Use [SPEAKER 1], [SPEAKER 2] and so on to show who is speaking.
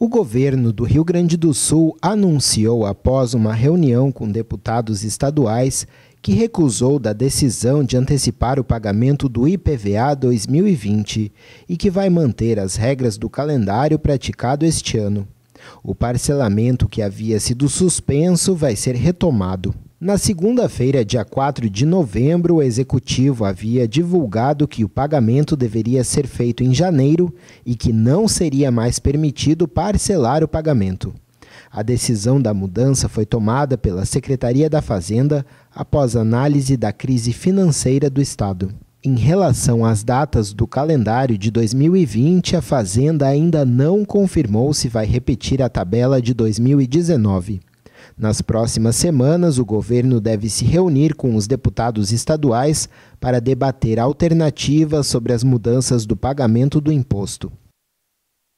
[SPEAKER 1] O governo do Rio Grande do Sul anunciou, após uma reunião com deputados estaduais, que recusou da decisão de antecipar o pagamento do IPVA 2020 e que vai manter as regras do calendário praticado este ano. O parcelamento que havia sido suspenso vai ser retomado. Na segunda-feira, dia 4 de novembro, o executivo havia divulgado que o pagamento deveria ser feito em janeiro e que não seria mais permitido parcelar o pagamento. A decisão da mudança foi tomada pela Secretaria da Fazenda após análise da crise financeira do Estado. Em relação às datas do calendário de 2020, a Fazenda ainda não confirmou se vai repetir a tabela de 2019. Nas próximas semanas, o governo deve se reunir com os deputados estaduais para debater alternativas sobre as mudanças do pagamento do imposto.